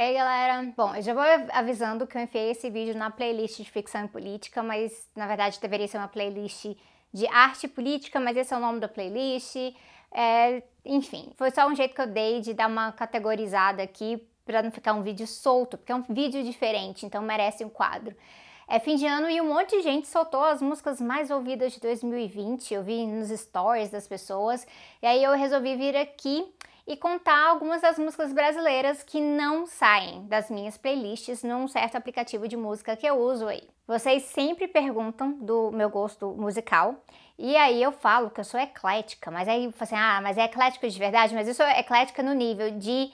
Ei galera, bom, eu já vou avisando que eu enfiei esse vídeo na playlist de ficção e política, mas na verdade deveria ser uma playlist de arte política, mas esse é o nome da playlist. É, enfim, foi só um jeito que eu dei de dar uma categorizada aqui para não ficar um vídeo solto, porque é um vídeo diferente, então merece um quadro. É fim de ano e um monte de gente soltou as músicas mais ouvidas de 2020. Eu vi nos stories das pessoas. E aí eu resolvi vir aqui e contar algumas das músicas brasileiras que não saem das minhas playlists num certo aplicativo de música que eu uso aí. Vocês sempre perguntam do meu gosto musical e aí eu falo que eu sou eclética, mas aí você, assim, ah, mas é eclética de verdade, mas eu sou é eclética no nível de,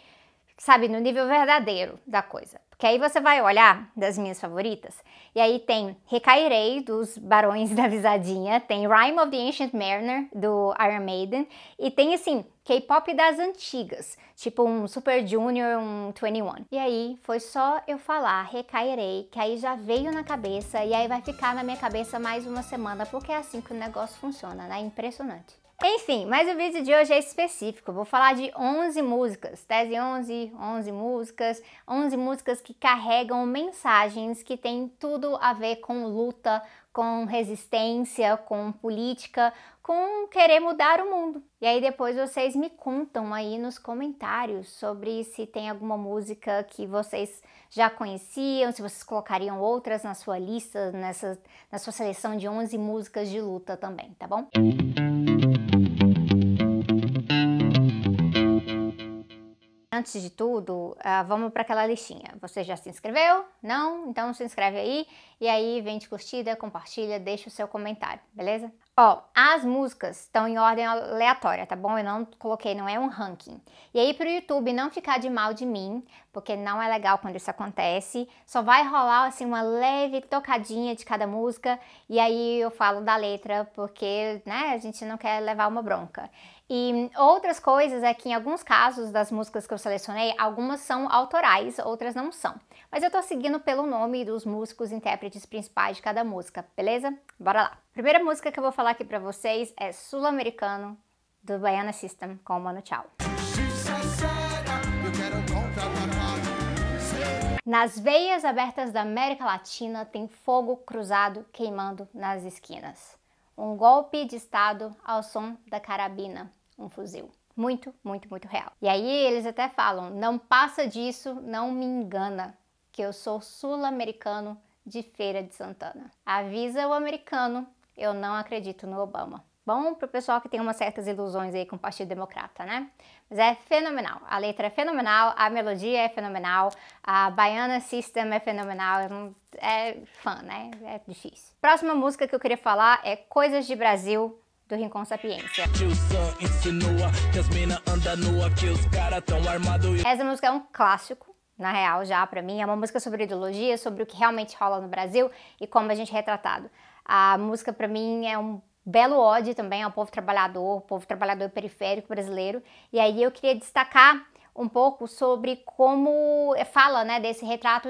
sabe, no nível verdadeiro da coisa. Porque aí você vai olhar das minhas favoritas, e aí tem Recairei, dos Barões da Visadinha, tem Rhyme of the Ancient Mariner, do Iron Maiden, e tem, assim, K-pop das antigas, tipo um Super Junior, um 21. E aí foi só eu falar Recairei, que aí já veio na cabeça, e aí vai ficar na minha cabeça mais uma semana, porque é assim que o negócio funciona, né? Impressionante. Enfim, mas o vídeo de hoje é específico. Vou falar de 11 músicas, tese 11, 11 músicas, 11 músicas que carregam mensagens que têm tudo a ver com luta, com resistência, com política, com querer mudar o mundo. E aí depois vocês me contam aí nos comentários sobre se tem alguma música que vocês já conheciam, se vocês colocariam outras na sua lista, nessa, na sua seleção de 11 músicas de luta também, tá bom? Antes de tudo, uh, vamos para aquela listinha. Você já se inscreveu? Não? Então se inscreve aí e aí vem de curtida, compartilha, deixa o seu comentário, beleza? Ó, as músicas estão em ordem aleatória, tá bom? Eu não coloquei, não é um ranking. E aí pro YouTube não ficar de mal de mim, porque não é legal quando isso acontece, só vai rolar assim uma leve tocadinha de cada música e aí eu falo da letra, porque, né, a gente não quer levar uma bronca. E outras coisas é que em alguns casos das músicas que eu selecionei, algumas são autorais, outras não são. Mas eu tô seguindo pelo nome dos músicos intérpretes principais de cada música, beleza? Bora lá. Primeira música que eu vou falar aqui pra vocês é Sul-Americano, do Baiana System, com o Mano Tchau. Nas veias abertas da América Latina tem fogo cruzado queimando nas esquinas. Um golpe de Estado ao som da carabina, um fuzil. Muito, muito, muito real. E aí eles até falam: não passa disso, não me engana, que eu sou sul-americano de Feira de Santana. Avisa o americano eu não acredito no Obama. Bom para o pessoal que tem umas certas ilusões aí com o Partido Democrata, né? Mas é fenomenal. A letra é fenomenal, a melodia é fenomenal, a Baiana System é fenomenal. É, é fã, né? É difícil. Próxima música que eu queria falar é Coisas de Brasil, do Rincon Sapiência. Essa música é um clássico, na real, já para mim. É uma música sobre ideologia, sobre o que realmente rola no Brasil e como a gente é retratado. A música para mim é um belo ódio também ao povo trabalhador, povo trabalhador periférico brasileiro. E aí eu queria destacar um pouco sobre como fala, né, desse retrato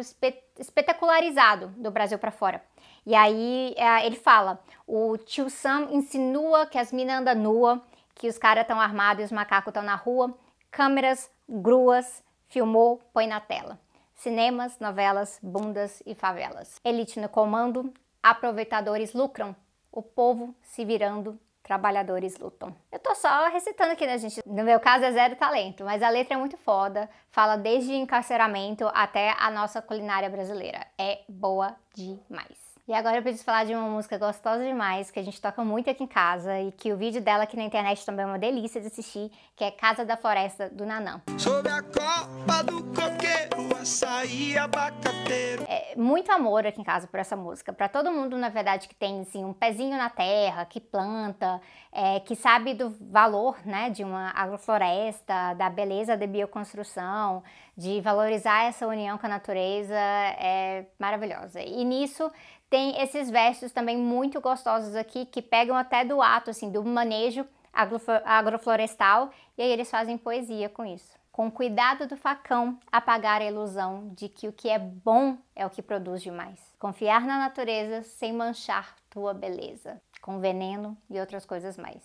espetacularizado do Brasil para fora. E aí é, ele fala: o tio Sam insinua que as minas andam nua, que os caras estão armados e os macacos estão na rua, câmeras, gruas, filmou, põe na tela. Cinemas, novelas, bundas e favelas. Elite no comando, aproveitadores lucram, o povo se virando, trabalhadores lutam. Eu tô só recitando aqui, né, gente? No meu caso é zero talento, mas a letra é muito foda, fala desde encarceramento até a nossa culinária brasileira. É boa demais. E agora eu preciso falar de uma música gostosa demais, que a gente toca muito aqui em casa e que o vídeo dela aqui na internet também é uma delícia de assistir, que é Casa da Floresta, do Nanã. Sobre a copa do coqueiro, açaí, abacateiro. É, muito amor aqui em casa por essa música. Para todo mundo, na verdade, que tem assim, um pezinho na terra, que planta, é, que sabe do valor né, de uma agrofloresta, da beleza da bioconstrução, de valorizar essa união com a natureza, é maravilhosa. E nisso tem esses versos também muito gostosos aqui, que pegam até do ato, assim, do manejo agroflorestal, e aí eles fazem poesia com isso. Com cuidado do facão, apagar a ilusão de que o que é bom é o que produz demais. Confiar na natureza sem manchar tua beleza, com veneno e outras coisas mais.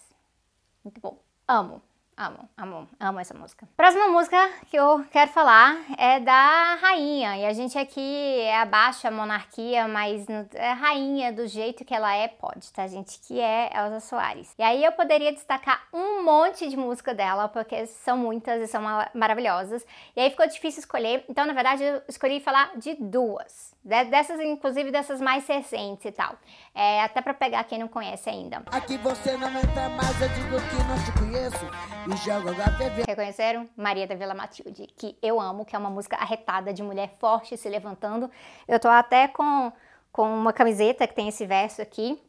Muito bom. Amo. Amo, amo, amo essa música. Próxima música que eu quero falar é da Rainha. E a gente aqui é a baixa monarquia, mas é rainha do jeito que ela é, pode, tá, gente? Que é Elsa Soares. E aí eu poderia destacar um monte de música dela, porque são muitas e são maravilhosas. E aí ficou difícil escolher. Então, na verdade, eu escolhi falar de duas. Dessas, inclusive dessas mais recentes e tal. É, até para pegar quem não conhece ainda. Aqui você não entra mais, eu digo que não te conheço. E jogo TV. Reconheceram? Maria da Vila Matilde, que eu amo, que é uma música arretada de mulher forte se levantando. Eu tô até com, com uma camiseta que tem esse verso aqui.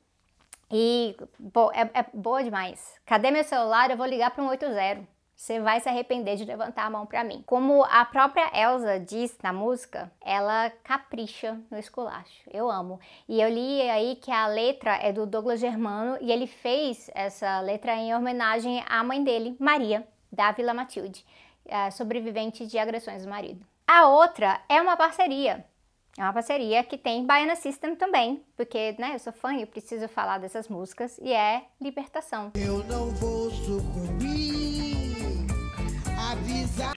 E bo é, é boa demais. Cadê meu celular? Eu vou ligar para um 80. Você vai se arrepender de levantar a mão para mim. Como a própria Elsa diz na música, ela capricha no esculacho. Eu amo. E eu li aí que a letra é do Douglas Germano e ele fez essa letra em homenagem à mãe dele, Maria, da Vila Matilde, é, sobrevivente de agressões do marido. A outra é uma parceria. É uma parceria que tem Baiana System também, porque né, eu sou fã e eu preciso falar dessas músicas, e é Libertação. Eu não vou sucumbir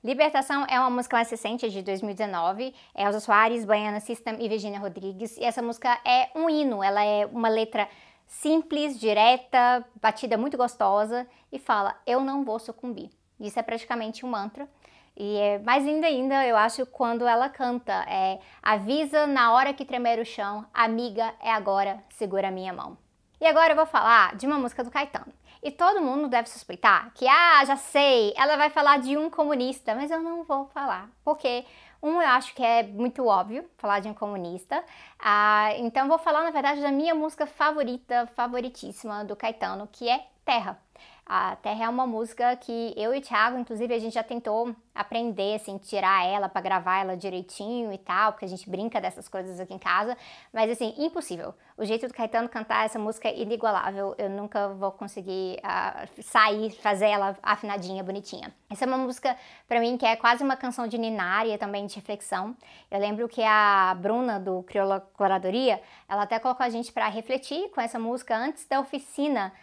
Libertação é uma música mais recente, é de 2019. É Elza Soares, Baiana System e Virginia Rodrigues. E essa música é um hino, ela é uma letra simples, direta, batida muito gostosa e fala: Eu não vou sucumbir. Isso é praticamente um mantra. E é mais linda ainda, eu acho, quando ela canta. É, Avisa na hora que tremer o chão, amiga, é agora, segura a minha mão. E agora eu vou falar de uma música do Caetano. E todo mundo deve suspeitar que, ah, já sei, ela vai falar de um comunista, mas eu não vou falar, porque um eu acho que é muito óbvio falar de um comunista, ah, então vou falar na verdade da minha música favorita, favoritíssima do Caetano, que é Terra. A Terra é uma música que eu e o Thiago, inclusive, a gente já tentou aprender, assim, tirar ela para gravar ela direitinho e tal, porque a gente brinca dessas coisas aqui em casa, mas assim, impossível. O jeito do Caetano cantar essa música é inigualável, eu nunca vou conseguir uh, sair, fazer ela afinadinha, bonitinha. Essa é uma música, para mim, que é quase uma canção de ninária também, de reflexão. Eu lembro que a Bruna, do Crioula Coradoria, ela até colocou a gente para refletir com essa música antes da oficina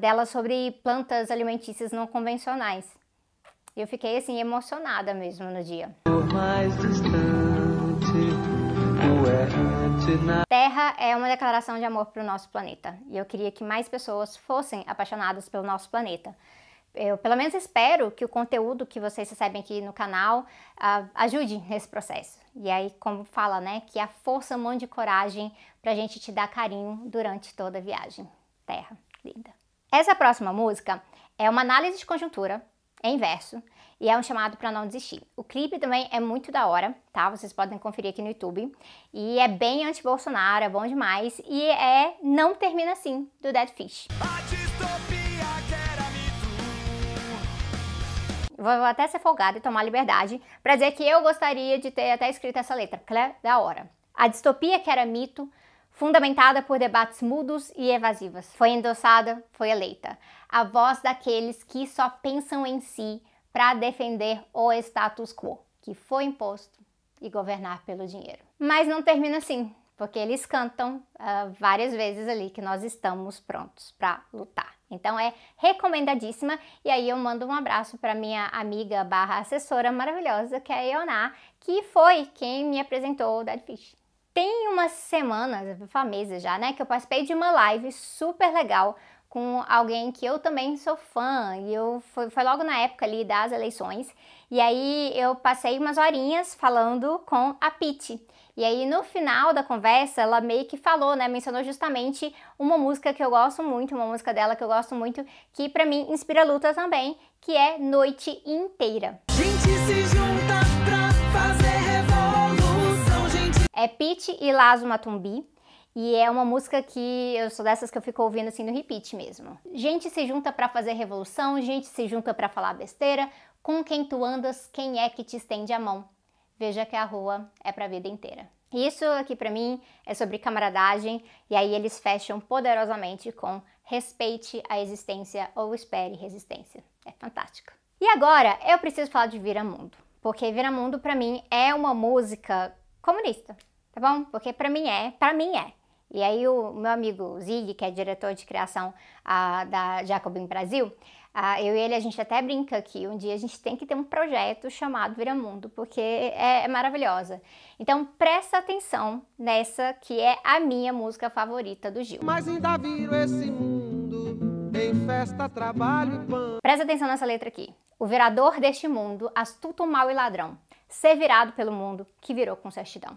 dela sobre plantas alimentícias não convencionais. Eu fiquei assim emocionada mesmo no dia. Terra é uma declaração de amor para o nosso planeta e eu queria que mais pessoas fossem apaixonadas pelo nosso planeta. Eu, pelo menos, espero que o conteúdo que vocês recebem aqui no canal uh, ajude nesse processo. E aí, como fala, né, que a força mão de coragem para a gente te dar carinho durante toda a viagem. Terra vida. Essa próxima música é uma análise de conjuntura em verso e é um chamado para não desistir. O clipe também é muito da hora, tá? Vocês podem conferir aqui no YouTube. E é bem anti-Bolsonaro, é bom demais. E é Não Termina Assim, do Dead Fish. Vou até ser folgada e tomar liberdade para dizer que eu gostaria de ter até escrito essa letra, porque é da hora. A distopia que era mito fundamentada por debates mudos e evasivos. Foi endossada, foi eleita. A voz daqueles que só pensam em si para defender o status quo, que foi imposto, e governar pelo dinheiro. Mas não termina assim, porque eles cantam uh, várias vezes ali que nós estamos prontos para lutar. Então é recomendadíssima. E aí eu mando um abraço para minha amiga barra assessora maravilhosa, que é a Ioná, que foi quem me apresentou o Dead Fish tem umas semanas, meses já, né, que eu participei de uma live super legal com alguém que eu também sou fã, e eu foi, foi logo na época ali das eleições, e aí eu passei umas horinhas falando com a Pete. E aí no final da conversa, ela meio que falou, né, mencionou justamente uma música que eu gosto muito, uma música dela que eu gosto muito, que para mim inspira luta também, que é Noite Inteira. Gente, se junta. é Pete e Lazo Matumbi. E é uma música que eu sou dessas que eu fico ouvindo assim no repeat mesmo. Gente se junta para fazer revolução, gente se junta para falar besteira. Com quem tu andas, quem é que te estende a mão? Veja que a rua é pra vida inteira. Isso aqui para mim é sobre camaradagem e aí eles fecham poderosamente com respeite a existência ou espere resistência. É fantástico. E agora eu preciso falar de Vira Mundo, porque Vira Mundo para mim é uma música comunista, tá bom? Porque para mim é, para mim é. E aí o meu amigo Zig, que é diretor de criação ah, da Jacobin Brasil, ah, eu e ele, a gente até brinca que um dia a gente tem que ter um projeto chamado Vira Mundo, porque é, é maravilhosa. Então presta atenção nessa que é a minha música favorita do Gil. Mas ainda viro esse mundo em festa, trabalho e pão. Presta atenção nessa letra aqui. O verador deste mundo, astuto, mau e ladrão ser virado pelo mundo que virou com certidão.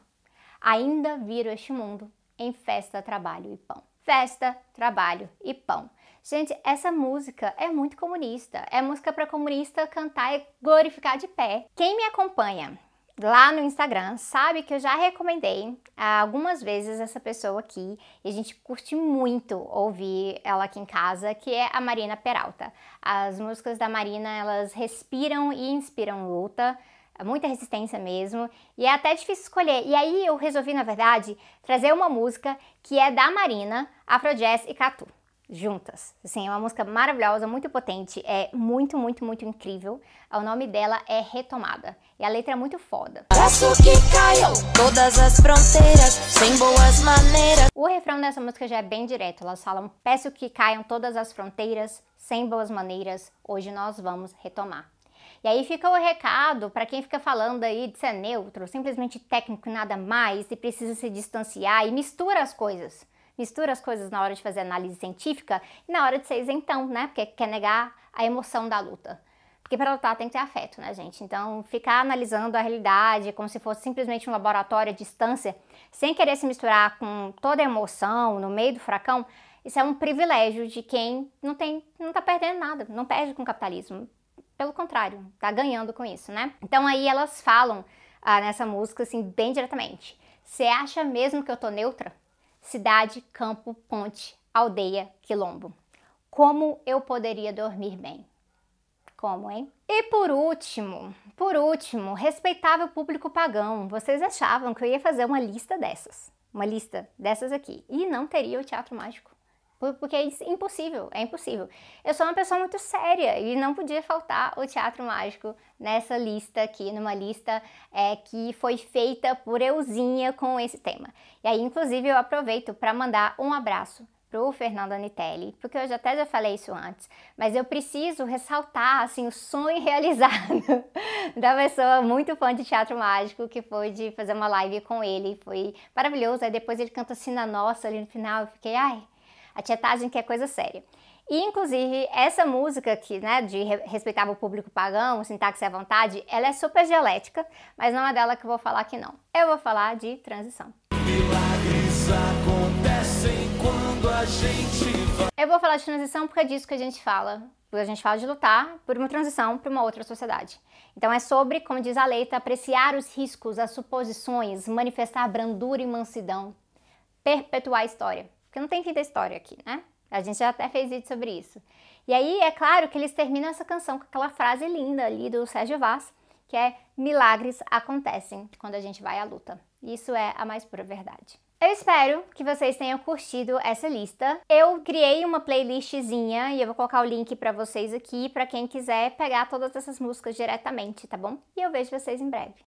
Ainda viro este mundo em festa, trabalho e pão. Festa, trabalho e pão. Gente, essa música é muito comunista. É música para comunista cantar e glorificar de pé. Quem me acompanha lá no Instagram sabe que eu já recomendei algumas vezes essa pessoa aqui e a gente curte muito ouvir ela aqui em casa, que é a Marina Peralta. As músicas da Marina, elas respiram e inspiram luta muita resistência mesmo, e é até difícil escolher. E aí eu resolvi, na verdade, trazer uma música que é da Marina, Afrojazz e Catu, juntas. Assim, é uma música maravilhosa, muito potente, é muito, muito, muito incrível. O nome dela é Retomada, e a letra é muito foda. O refrão dessa música já é bem direto, elas falam, peço que caiam todas as fronteiras, sem boas maneiras, hoje nós vamos retomar. E aí fica o recado para quem fica falando aí de ser neutro, simplesmente técnico e nada mais, e precisa se distanciar e mistura as coisas. Mistura as coisas na hora de fazer análise científica e na hora de ser isentão, né? Porque quer negar a emoção da luta. Porque para lutar tem que ter afeto, né, gente? Então, ficar analisando a realidade como se fosse simplesmente um laboratório à distância, sem querer se misturar com toda a emoção no meio do fracão, isso é um privilégio de quem não tem, não tá perdendo nada, não perde com o capitalismo. Pelo contrário, tá ganhando com isso, né? Então aí elas falam ah, nessa música assim bem diretamente. Você acha mesmo que eu tô neutra? Cidade, campo, ponte, aldeia, quilombo. Como eu poderia dormir bem? Como, hein? E por último, por último, respeitável público pagão, vocês achavam que eu ia fazer uma lista dessas? Uma lista dessas aqui. E não teria o Teatro Mágico. Porque é impossível, é impossível. Eu sou uma pessoa muito séria e não podia faltar o Teatro Mágico nessa lista aqui, numa lista é, que foi feita por Euzinha com esse tema. E aí, inclusive, eu aproveito para mandar um abraço pro Fernando Anitelli, porque eu já, até já falei isso antes, mas eu preciso ressaltar assim o sonho realizado da pessoa muito fã de teatro mágico que foi de fazer uma live com ele, foi maravilhoso. Aí depois ele canta assim na nossa ali no final, eu fiquei, ai, a tietagem que é coisa séria. E, inclusive, essa música aqui, né, de respeitar o público pagão, sintaxe à vontade, ela é super dialética, mas não é dela que eu vou falar aqui não. Eu vou falar de transição. Milagres acontecem quando a gente vai... Eu vou falar de transição porque é disso que a gente fala. A gente fala de lutar por uma transição para uma outra sociedade. Então é sobre, como diz a Leita, apreciar os riscos, as suposições, manifestar brandura e mansidão, perpetuar a história porque não tem fim da história aqui, né? A gente já até fez vídeo sobre isso. E aí é claro que eles terminam essa canção com aquela frase linda ali do Sérgio Vaz, que é milagres acontecem quando a gente vai à luta. Isso é a mais pura verdade. Eu espero que vocês tenham curtido essa lista. Eu criei uma playlistzinha e eu vou colocar o link para vocês aqui para quem quiser pegar todas essas músicas diretamente, tá bom? E eu vejo vocês em breve.